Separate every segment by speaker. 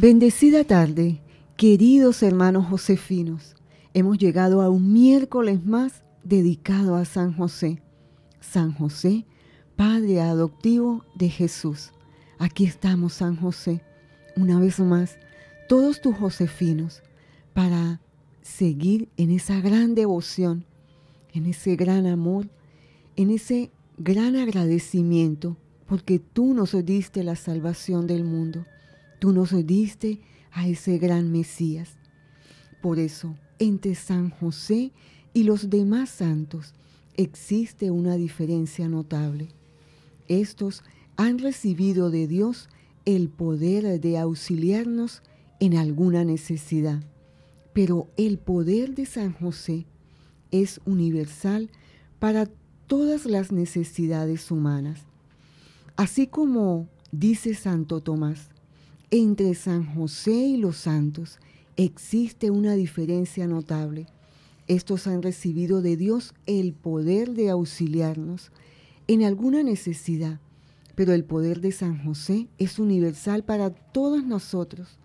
Speaker 1: Bendecida tarde, queridos hermanos josefinos. Hemos llegado a un miércoles más dedicado a San José. San José, Padre adoptivo de Jesús. Aquí estamos, San José, una vez más, todos tus josefinos, para seguir en esa gran devoción, en ese gran amor, en ese gran agradecimiento, porque tú nos diste la salvación del mundo. Tú nos diste a ese gran Mesías. Por eso, entre San José y los demás santos existe una diferencia notable. Estos han recibido de Dios el poder de auxiliarnos en alguna necesidad, pero el poder de San José es universal para todas las necesidades humanas. Así como dice Santo Tomás, entre San José y los santos existe una diferencia notable. Estos han recibido de Dios el poder de auxiliarnos en alguna necesidad, pero el poder de San José es universal para todos nosotros,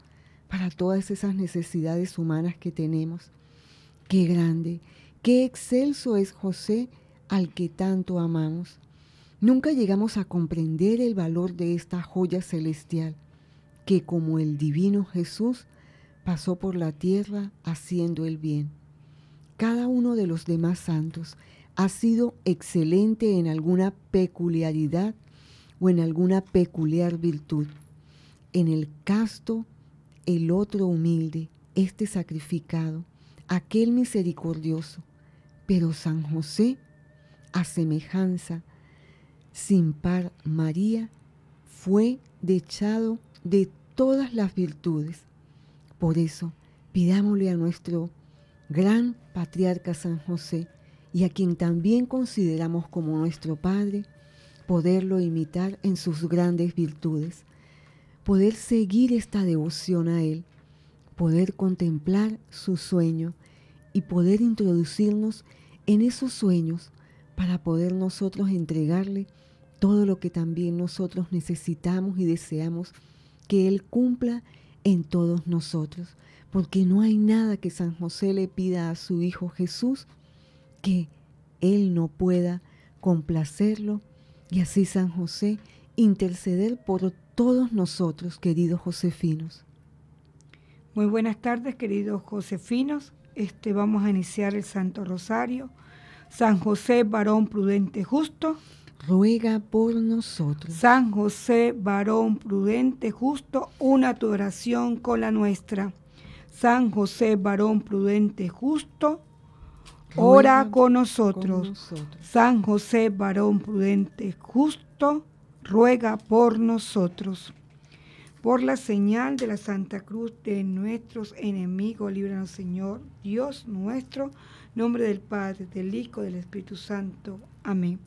Speaker 1: para todas esas necesidades humanas que tenemos. Qué grande, qué excelso es José al que tanto amamos. Nunca llegamos a comprender el valor de esta joya celestial que como el divino Jesús pasó por la tierra haciendo el bien. Cada uno de los demás santos ha sido excelente en alguna peculiaridad o en alguna peculiar virtud. En el casto, el otro humilde, este sacrificado, aquel misericordioso. Pero San José, a semejanza, sin par María, fue dechado de todas las virtudes. Por eso, pidámosle a nuestro gran patriarca San José, y a quien también consideramos como nuestro Padre, poderlo imitar en sus grandes virtudes, poder seguir esta devoción a Él, poder contemplar su sueño y poder introducirnos en esos sueños para poder nosotros entregarle todo lo que también nosotros necesitamos y deseamos que Él cumpla en todos nosotros, porque no hay nada que San José le pida a su Hijo Jesús que Él no pueda complacerlo y así San José interceder por todos nosotros, queridos josefinos.
Speaker 2: Muy buenas tardes, queridos josefinos. Este, vamos a iniciar el Santo Rosario. San José, varón prudente justo ruega por nosotros. San José, varón prudente, justo, una tu oración con la nuestra. San José, varón prudente, justo, ora con nosotros. con nosotros. San José, varón prudente, justo, ruega por nosotros. Por la señal de la Santa Cruz de nuestros enemigos, líbranos Señor, Dios nuestro, nombre del Padre, del Hijo, del Espíritu Santo. Amén.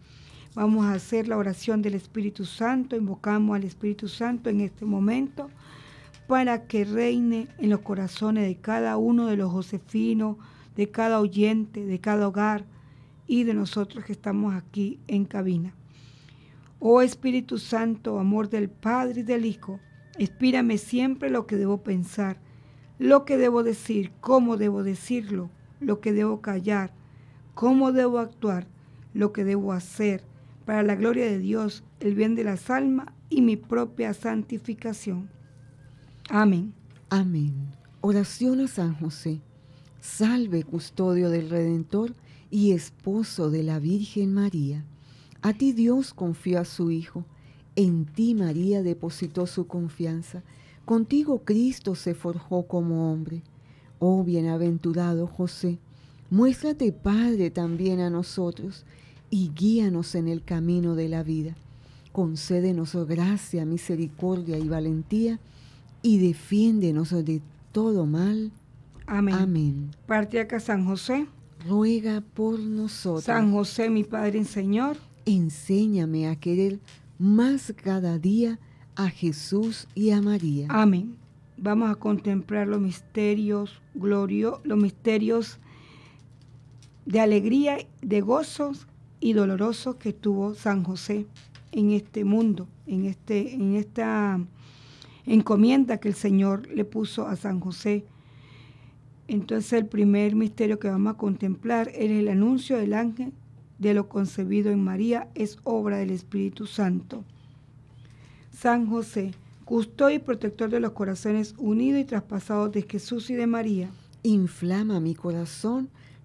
Speaker 2: Vamos a hacer la oración del Espíritu Santo, invocamos al Espíritu Santo en este momento para que reine en los corazones de cada uno de los josefinos, de cada oyente, de cada hogar y de nosotros que estamos aquí en cabina. Oh Espíritu Santo, amor del Padre y del Hijo, espírame siempre lo que debo pensar, lo que debo decir, cómo debo decirlo, lo que debo callar, cómo debo actuar, lo que debo hacer para la gloria de Dios, el bien de las almas y mi propia
Speaker 1: santificación. Amén. Amén. Oración a San José. Salve, custodio del Redentor y esposo de la Virgen María. A ti Dios confió a su Hijo. En ti María depositó su confianza. Contigo Cristo se forjó como hombre. Oh bienaventurado José, muéstrate Padre también a nosotros y guíanos en el camino de la vida. Concédenos oh gracia, misericordia y valentía y defiéndenos de todo mal. Amén.
Speaker 2: Amén. acá San José. Ruega por nosotros. San José, mi Padre y Señor. Enséñame a querer más cada día a Jesús y a María. Amén. Vamos a contemplar los misterios gloriosos, los misterios de alegría, de gozos y doloroso que tuvo San José en este mundo, en, este, en esta encomienda que el Señor le puso a San José. Entonces el primer misterio que vamos a contemplar es el anuncio del ángel de lo concebido en María, es obra del Espíritu Santo. San José, custodio y protector de los corazones unidos y traspasados de Jesús y de María.
Speaker 1: Inflama mi corazón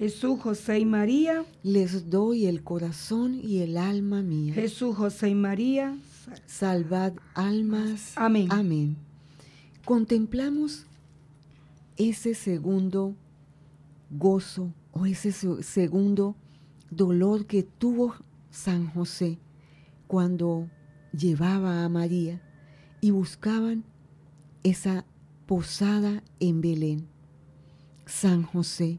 Speaker 1: Jesús, José y María. Les doy el corazón y el alma mía. Jesús, José y María. Salvad almas. Amén. Amén. Contemplamos ese segundo gozo o ese segundo dolor que tuvo San José cuando llevaba a María y buscaban esa posada en Belén. San José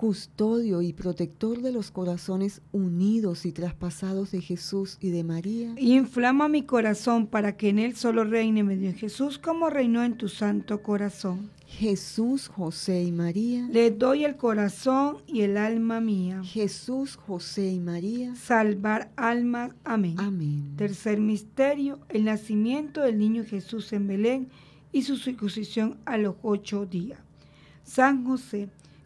Speaker 1: custodio y protector de los corazones unidos y traspasados de Jesús y de María.
Speaker 2: Inflama mi corazón para que en él solo reine medio Jesús como reinó en tu santo corazón. Jesús, José y María. Le doy el corazón y el alma mía. Jesús, José y María. Salvar alma. Amén. Amén. Tercer misterio, el nacimiento del niño Jesús en Belén y su circuncisión a los ocho días. San José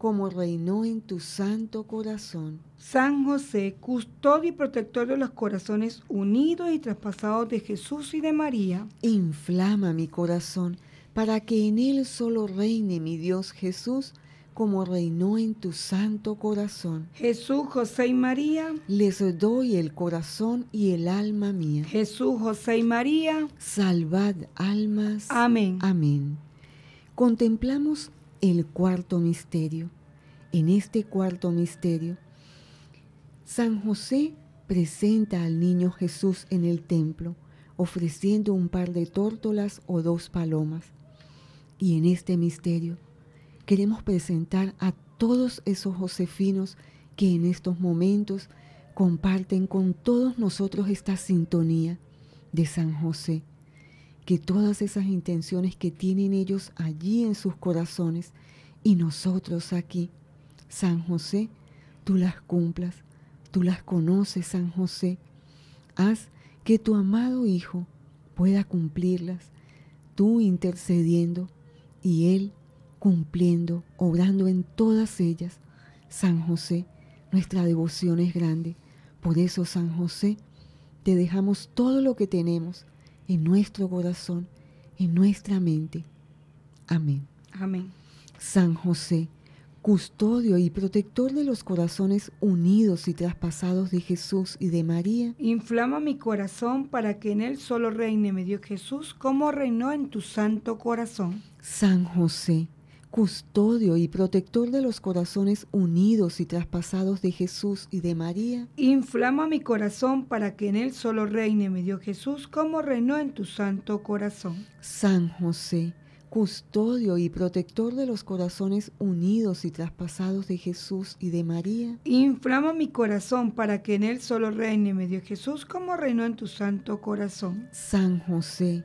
Speaker 1: como reinó en tu santo corazón. San José, custodio y protector de los corazones unidos y traspasados de Jesús y de María. Inflama mi corazón para que en él solo reine mi Dios Jesús como reinó en tu santo corazón. Jesús, José y María, les doy el corazón y el alma mía. Jesús, José y María, salvad almas. Amén. Amén. Contemplamos el cuarto misterio. En este cuarto misterio, San José presenta al niño Jesús en el templo, ofreciendo un par de tórtolas o dos palomas. Y en este misterio queremos presentar a todos esos josefinos que en estos momentos comparten con todos nosotros esta sintonía de San José que todas esas intenciones que tienen ellos allí en sus corazones y nosotros aquí, San José, tú las cumplas, tú las conoces, San José. Haz que tu amado Hijo pueda cumplirlas, tú intercediendo y Él cumpliendo, obrando en todas ellas. San José, nuestra devoción es grande. Por eso, San José, te dejamos todo lo que tenemos en nuestro corazón, en nuestra mente. Amén. Amén. San José, custodio y protector de los corazones unidos y traspasados de Jesús y de María.
Speaker 2: Inflama mi corazón para que en él solo reine me dio Jesús, como reinó en tu santo corazón.
Speaker 1: San José, custodio y protector de los corazones unidos y traspasados de Jesús y de María.
Speaker 2: Inflama mi corazón para que en él solo reine, me dio Jesús, como reinó en tu santo
Speaker 1: corazón. San José, custodio y protector de los corazones unidos y traspasados de Jesús y de María.
Speaker 2: Inflama mi corazón para que en él solo reine, me dio Jesús, como reinó en tu santo
Speaker 1: corazón. San José,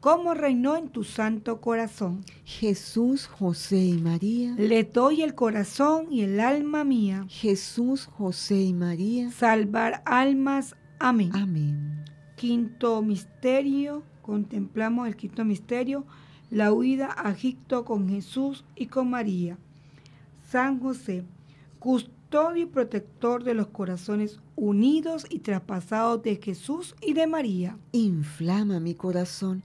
Speaker 2: ¿Cómo reinó en tu santo corazón. Jesús, José y María. Le doy el corazón y el alma mía. Jesús, José y María. Salvar almas. Amén. Amén. Quinto misterio. Contemplamos el quinto misterio. La huida a Egipto con Jesús y con María. San José, custodio y protector de los corazones unidos y traspasados de Jesús y de María.
Speaker 1: Inflama mi corazón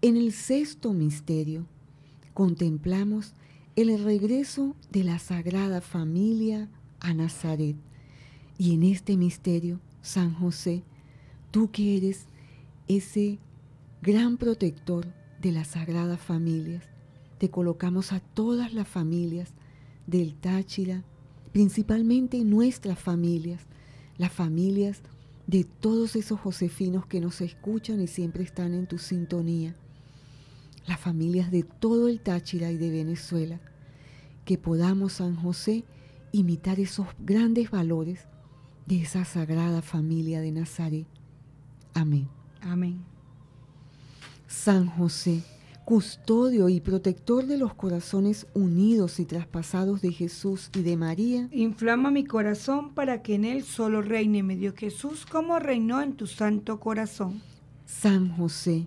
Speaker 1: En el sexto misterio contemplamos el regreso de la Sagrada Familia a Nazaret. Y en este misterio, San José, tú que eres ese gran protector de las Sagradas Familias, te colocamos a todas las familias del Táchira, principalmente nuestras familias, las familias de todos esos josefinos que nos escuchan y siempre están en tu sintonía las familias de todo el Táchira y de Venezuela, que podamos, San José, imitar esos grandes valores de esa sagrada familia de Nazaret. Amén. Amén. San José, custodio y protector de los corazones unidos y traspasados de Jesús y de María.
Speaker 2: Inflama mi corazón para que en él solo reine me dio Jesús como reinó en tu santo corazón.
Speaker 1: San José,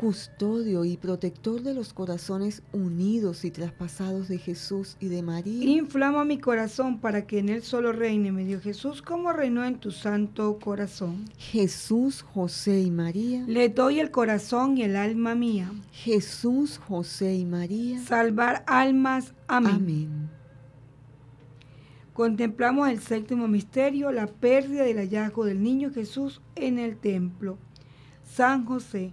Speaker 1: custodio y protector de los corazones unidos y traspasados de Jesús y de María.
Speaker 2: Inflama mi corazón para
Speaker 1: que en él solo reine, me dio Jesús, como
Speaker 2: reinó en tu santo corazón. Jesús, José y María. Le doy el corazón y el alma mía. Jesús, José y María. Salvar almas. Amén. Amén. Contemplamos el séptimo misterio, la pérdida del hallazgo del niño Jesús en el templo. San José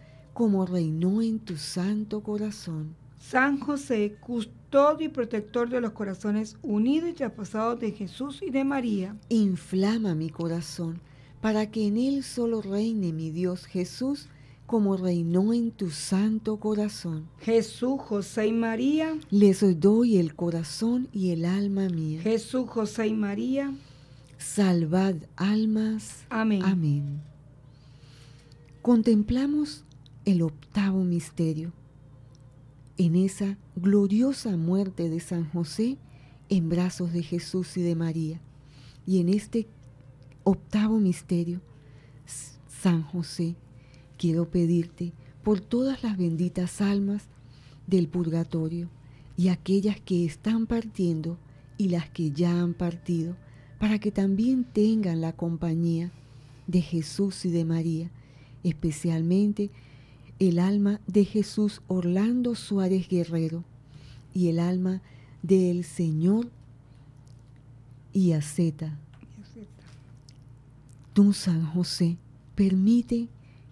Speaker 1: como reinó en tu santo corazón. San José, custodio y protector de los corazones
Speaker 2: unidos y traspasados de Jesús y de María.
Speaker 1: Inflama mi corazón para que en él solo reine mi Dios Jesús como reinó en tu santo corazón. Jesús, José y María. Les doy el corazón y el
Speaker 2: alma mía. Jesús, José y María. Salvad almas. Amén.
Speaker 1: Amén. Contemplamos el octavo misterio. En esa gloriosa muerte de San José en brazos de Jesús y de María. Y en este octavo misterio, San José, quiero pedirte por todas las benditas almas del purgatorio y aquellas que están partiendo y las que ya han partido, para que también tengan la compañía de Jesús y de María, especialmente el alma de Jesús Orlando Suárez Guerrero y el alma del señor Iaceta. Tú, San José, permite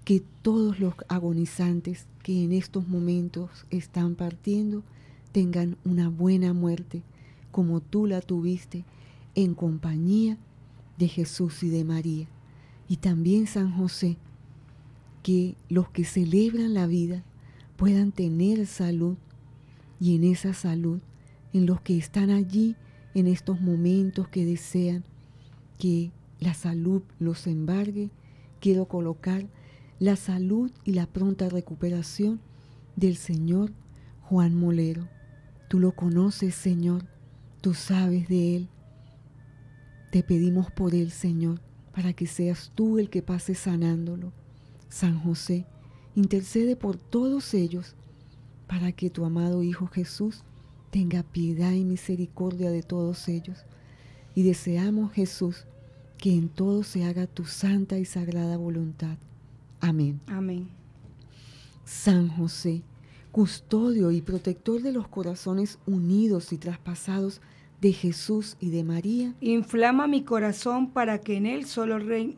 Speaker 1: que todos los agonizantes que en estos momentos están partiendo tengan una buena muerte, como tú la tuviste, en compañía de Jesús y de María. Y también, San José, que los que celebran la vida puedan tener salud y en esa salud, en los que están allí en estos momentos que desean que la salud los embargue, quiero colocar la salud y la pronta recuperación del Señor Juan Molero. Tú lo conoces, Señor, tú sabes de Él. Te pedimos por Él, Señor, para que seas tú el que pase sanándolo, San José, intercede por todos ellos para que tu amado Hijo Jesús tenga piedad y misericordia de todos ellos. Y deseamos, Jesús, que en todo se haga tu santa y sagrada voluntad. Amén. Amén. San José, custodio y protector de los corazones unidos y traspasados de Jesús y de María.
Speaker 2: Inflama mi corazón para que en él solo reine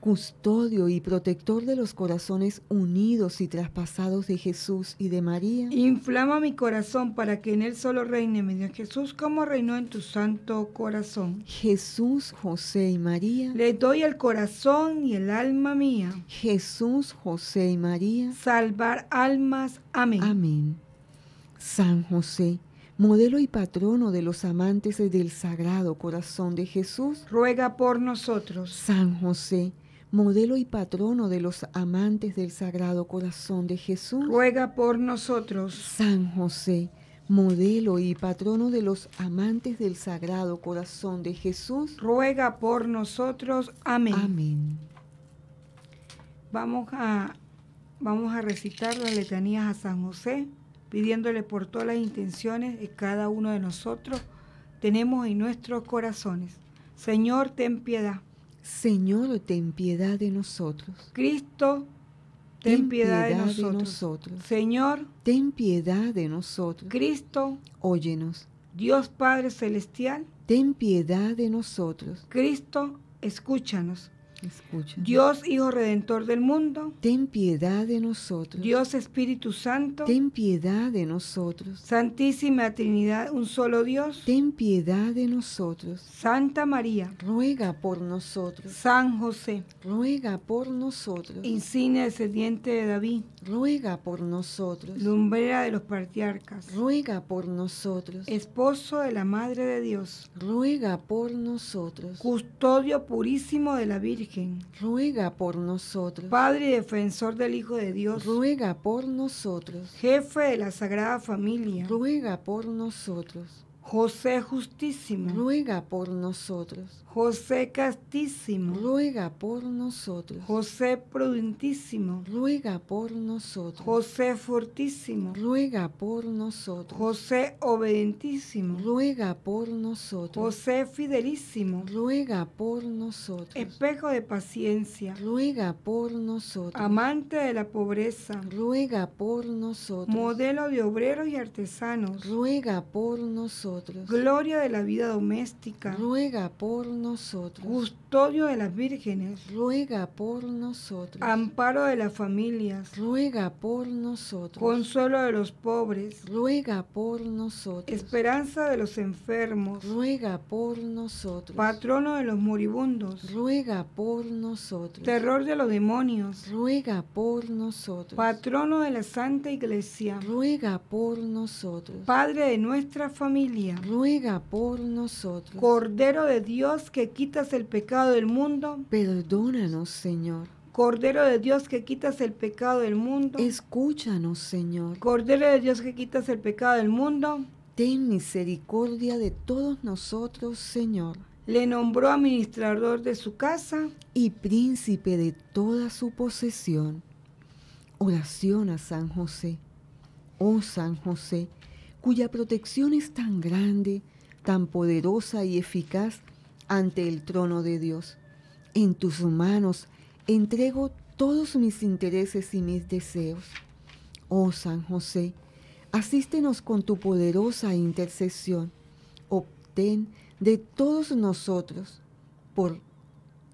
Speaker 1: custodio y protector de los corazones unidos y traspasados de Jesús y de María.
Speaker 2: Inflama mi corazón para que en él solo reine mi Jesús como reinó en tu santo corazón. Jesús, José y María. Le doy el corazón y el
Speaker 1: alma mía. Jesús, José y María. Salvar almas. Amén. Amén. San José modelo y patrono de los amantes del Sagrado Corazón de Jesús, ruega por nosotros. San José, modelo y patrono de los amantes del Sagrado Corazón de Jesús. Ruega por nosotros. San José, modelo y patrono de los amantes del Sagrado Corazón de Jesús. Ruega por nosotros. Amén. Amén.
Speaker 2: Vamos a, vamos a recitar las letanías a San José, pidiéndole por todas las intenciones que cada uno de nosotros tenemos en nuestros corazones. Señor, ten piedad. Señor, ten piedad de nosotros. Cristo, ten, piedad, de, nosotros. de nosotros. Señor, ten piedad de nosotros. Cristo, óyenos. Dios Padre Celestial, ten piedad de nosotros. Cristo, escúchanos. Dios Hijo Redentor del mundo, ten piedad de nosotros. Dios Espíritu Santo, ten piedad de nosotros. Santísima Trinidad, un solo Dios, ten piedad de nosotros. Santa María, ruega por nosotros. San José, ruega por nosotros. Insigne descendiente de David, ruega por nosotros. Lumbrera de los patriarcas, ruega por nosotros. Esposo de la Madre de Dios, ruega por nosotros. Custodio purísimo de la Virgen, ruega por nosotros. Padre y defensor del Hijo de Dios, ruega por nosotros. Jefe de la Sagrada Familia, ruega por nosotros. José justísimo, ruega por nosotros. José castísimo, ruega por nosotros. José prudentísimo, ruega por nosotros. José fortísimo, ruega por nosotros. José obedientísimo, ruega por nosotros. José fidelísimo, ruega por nosotros. Espejo de paciencia, ruega por nosotros. Amante de la pobreza, ruega por nosotros. Modelo de obreros y artesanos, ruega por nosotros Gloria de la vida doméstica. Ruega por nosotros. Custodio de las vírgenes. Ruega por nosotros. Amparo de las familias. Ruega por nosotros. Consuelo de los pobres. Ruega por nosotros. Esperanza de los enfermos. Ruega por nosotros. Patrono de los moribundos. Ruega por nosotros. Terror de los demonios. Ruega por nosotros. Patrono de la Santa Iglesia. Ruega por nosotros. Padre de nuestra familia ruega por nosotros. Cordero de Dios que quitas el pecado del mundo, perdónanos, Señor. Cordero de Dios que quitas el pecado del mundo, escúchanos, Señor. Cordero de Dios que quitas el pecado del mundo, ten misericordia de todos nosotros,
Speaker 1: Señor. Le nombró administrador de su casa y príncipe de toda su posesión. Oración a San José. Oh San José, cuya protección es tan grande, tan poderosa y eficaz ante el trono de Dios. En tus manos entrego todos mis intereses y mis deseos. Oh San José, asístenos con tu poderosa intercesión. Obtén de todos nosotros, por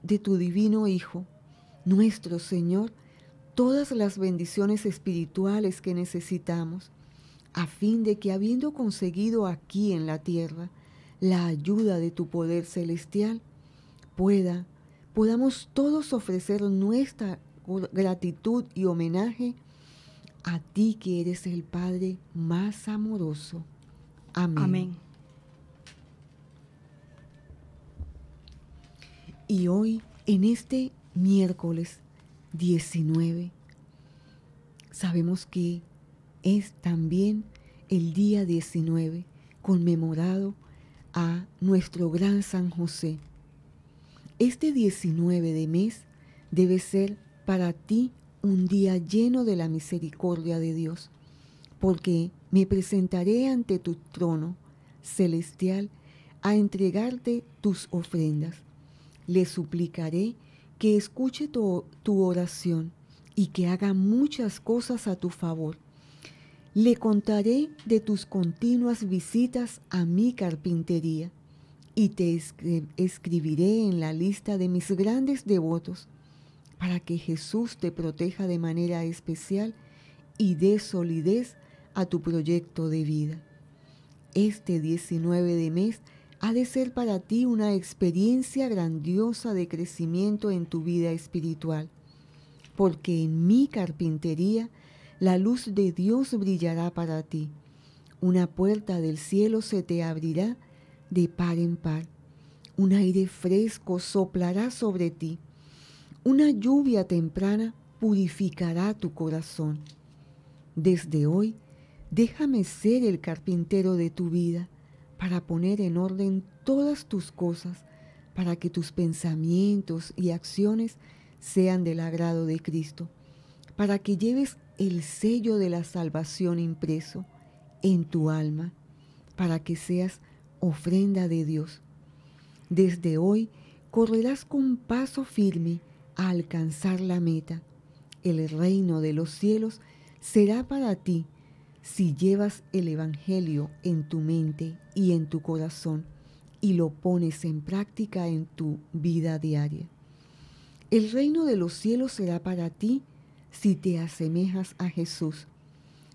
Speaker 1: de tu divino Hijo, nuestro Señor, todas las bendiciones espirituales que necesitamos a fin de que habiendo conseguido aquí en la tierra la ayuda de tu poder celestial, pueda, podamos todos ofrecer nuestra gratitud y homenaje a ti que eres el Padre más amoroso. Amén. Amén. Y hoy, en este miércoles 19, sabemos que es también el día 19 conmemorado a nuestro gran San José. Este 19 de mes debe ser para ti un día lleno de la misericordia de Dios, porque me presentaré ante tu trono celestial a entregarte tus ofrendas. Le suplicaré que escuche tu, oración y que haga muchas cosas a tu favor le contaré de tus continuas visitas a mi carpintería y te escribiré en la lista de mis grandes devotos para que Jesús te proteja de manera especial y dé solidez a tu proyecto de vida. Este 19 de mes ha de ser para ti una experiencia grandiosa de crecimiento en tu vida espiritual, porque en mi carpintería la luz de Dios brillará para ti. Una puerta del cielo se te abrirá de par en par. Un aire fresco soplará sobre ti. Una lluvia temprana purificará tu corazón. Desde hoy, déjame ser el carpintero de tu vida para poner en orden todas tus cosas, para que tus pensamientos y acciones sean del agrado de Cristo, para que lleves el sello de la salvación impreso en tu alma para que seas ofrenda de Dios. Desde hoy correrás con paso firme a alcanzar la meta. El reino de los cielos será para ti si llevas el Evangelio en tu mente y en tu corazón y lo pones en práctica en tu vida diaria. El reino de los cielos será para ti si te asemejas a Jesús,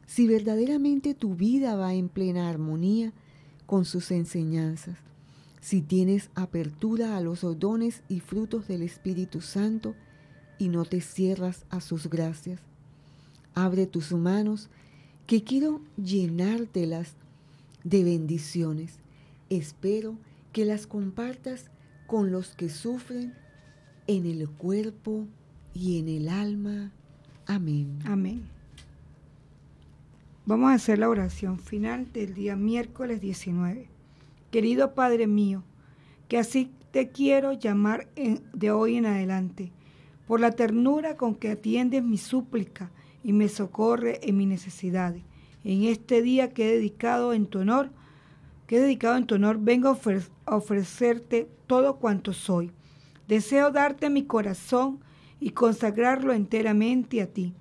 Speaker 1: si verdaderamente tu vida va en plena armonía con sus enseñanzas, si tienes apertura a los dones y frutos del Espíritu Santo y no te cierras a sus gracias. Abre tus manos, que quiero llenártelas de bendiciones. Espero que las compartas con los que sufren en el cuerpo y en el alma Amén. Amén.
Speaker 2: Vamos a hacer la oración final del día miércoles 19. Querido Padre mío, que así te quiero llamar de hoy en adelante, por la ternura con que atiendes mi súplica y me socorre en mis necesidades. En este día que he dedicado en tu honor, que he dedicado en tu honor, vengo a ofrecerte todo cuanto soy. Deseo darte mi corazón, y consagrarlo enteramente a ti.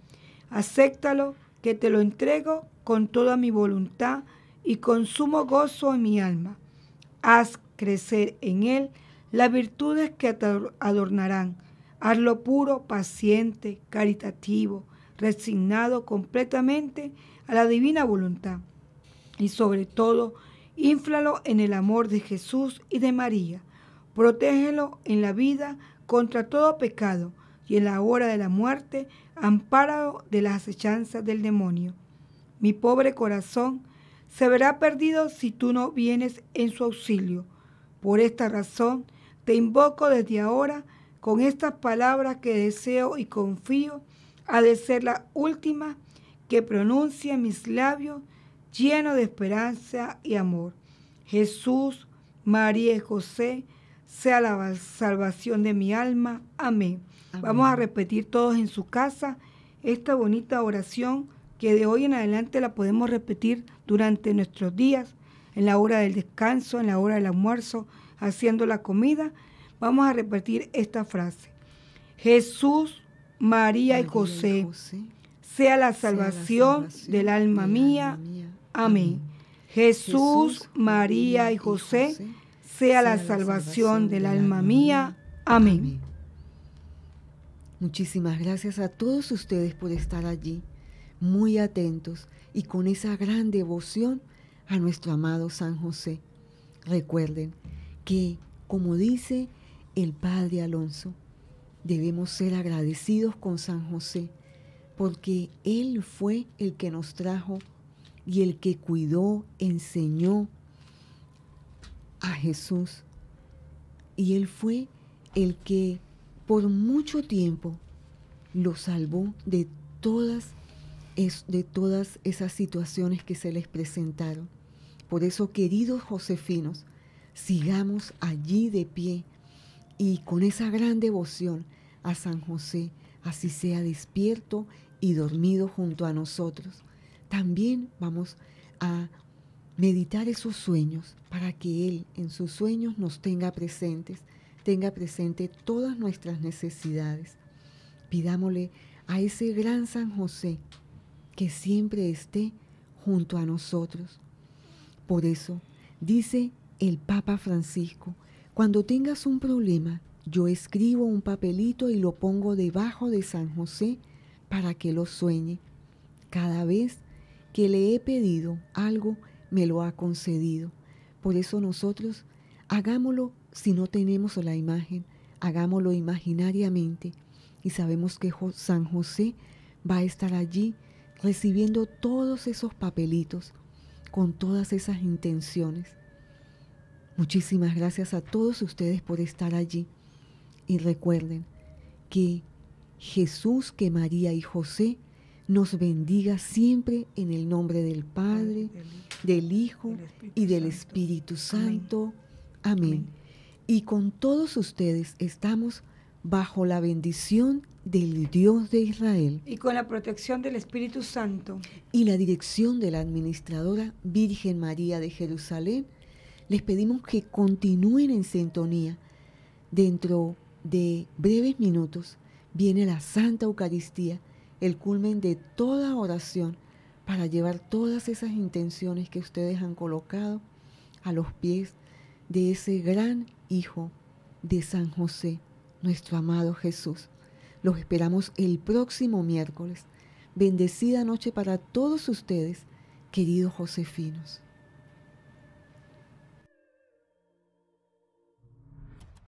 Speaker 2: Acéptalo, que te lo entrego con toda mi voluntad y con sumo gozo en mi alma. Haz crecer en él las virtudes que te adornarán. Hazlo puro, paciente, caritativo, resignado completamente a la divina voluntad. Y sobre todo, inflalo en el amor de Jesús y de María. Protégelo en la vida contra todo pecado y en la hora de la muerte, amparado de las acechanzas del demonio. Mi pobre corazón se verá perdido si tú no vienes en su auxilio. Por esta razón, te invoco desde ahora con estas palabras que deseo y confío ha de ser la última que pronuncie mis labios lleno de esperanza y amor. Jesús, María y José, sea la salvación de mi alma. Amén. Vamos a repetir todos en su casa esta bonita oración que de hoy en adelante la podemos repetir durante nuestros días, en la hora del descanso, en la hora del almuerzo, haciendo la comida. Vamos a repetir esta frase. Jesús, María, y José, sea la salvación, del alma, mía. Amén. Jesús, María y José, y José sea la salvación del alma
Speaker 1: mía. Amén. Muchísimas gracias a todos ustedes por estar allí, muy atentos y con esa gran devoción a nuestro amado San José. Recuerden que, como dice el Padre Alonso, debemos ser agradecidos con San José, porque Él fue el que nos trajo y el que cuidó, enseñó, a Jesús. Y Él fue el que por mucho tiempo lo salvó de todas, de todas esas situaciones que se les presentaron. Por eso, queridos josefinos, sigamos allí de pie y con esa gran devoción a San José, así sea despierto y dormido junto a nosotros. También vamos a meditar esos sueños para que Él en sus sueños nos tenga presentes, tenga presente todas nuestras necesidades. Pidámosle a ese gran San José que siempre esté junto a nosotros. Por eso, dice el Papa Francisco, cuando tengas un problema, yo escribo un papelito y lo pongo debajo de San José para que lo sueñe. Cada vez que le he pedido algo, me lo ha concedido. Por eso nosotros hagámoslo si no tenemos la imagen, hagámoslo imaginariamente y sabemos que San José va a estar allí recibiendo todos esos papelitos con todas esas intenciones. Muchísimas gracias a todos ustedes por estar allí y recuerden que Jesús, que María y José nos bendiga siempre en el nombre del Padre, del Hijo y del Espíritu Santo. Amén. Y con todos ustedes estamos bajo la bendición del Dios de Israel.
Speaker 2: Y con la protección del Espíritu Santo.
Speaker 1: Y la dirección de la Administradora Virgen María de Jerusalén, les pedimos que continúen en sintonía. Dentro de breves minutos viene la Santa Eucaristía el culmen de toda oración para llevar todas esas intenciones que ustedes han colocado a los pies de ese gran Hijo de San José, nuestro amado Jesús. Los esperamos el próximo miércoles. Bendecida noche para todos ustedes, queridos Josefinos.